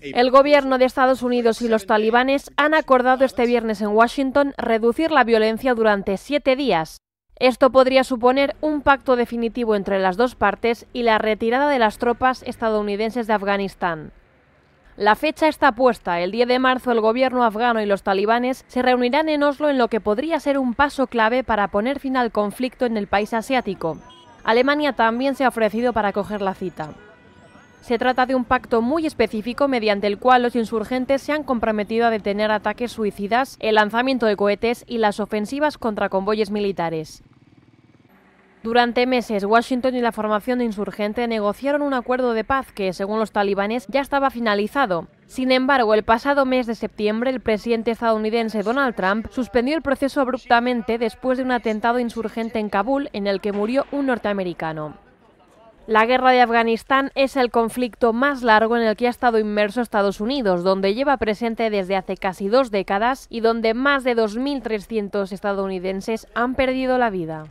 El gobierno de Estados Unidos y los talibanes han acordado este viernes en Washington reducir la violencia durante siete días. Esto podría suponer un pacto definitivo entre las dos partes y la retirada de las tropas estadounidenses de Afganistán. La fecha está puesta. El 10 de marzo el gobierno afgano y los talibanes se reunirán en Oslo en lo que podría ser un paso clave para poner fin al conflicto en el país asiático. Alemania también se ha ofrecido para coger la cita. Se trata de un pacto muy específico mediante el cual los insurgentes se han comprometido a detener ataques suicidas, el lanzamiento de cohetes y las ofensivas contra convoyes militares. Durante meses, Washington y la formación de insurgente negociaron un acuerdo de paz que, según los talibanes, ya estaba finalizado. Sin embargo, el pasado mes de septiembre, el presidente estadounidense Donald Trump suspendió el proceso abruptamente después de un atentado insurgente en Kabul en el que murió un norteamericano. La guerra de Afganistán es el conflicto más largo en el que ha estado inmerso Estados Unidos, donde lleva presente desde hace casi dos décadas y donde más de 2.300 estadounidenses han perdido la vida.